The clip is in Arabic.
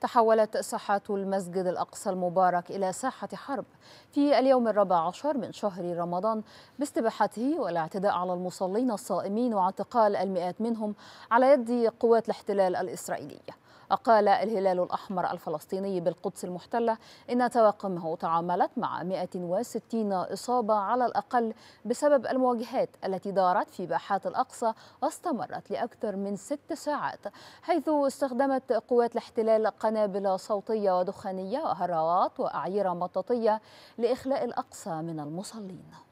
تحولت ساحة المسجد الأقصى المبارك إلى ساحة حرب في اليوم الرابع عشر من شهر رمضان باستباحته والاعتداء على المصلين الصائمين واعتقال المئات منهم على يد قوات الاحتلال الإسرائيلية أقال الهلال الأحمر الفلسطيني بالقدس المحتلة إن تواقمه تعاملت مع 160 إصابة على الأقل بسبب المواجهات التي دارت في باحات الأقصى واستمرت لأكثر من ست ساعات حيث استخدمت قوات الاحتلال قنابل صوتية ودخانية وهراوات وأعيرة مطاطية لإخلاء الأقصى من المصلين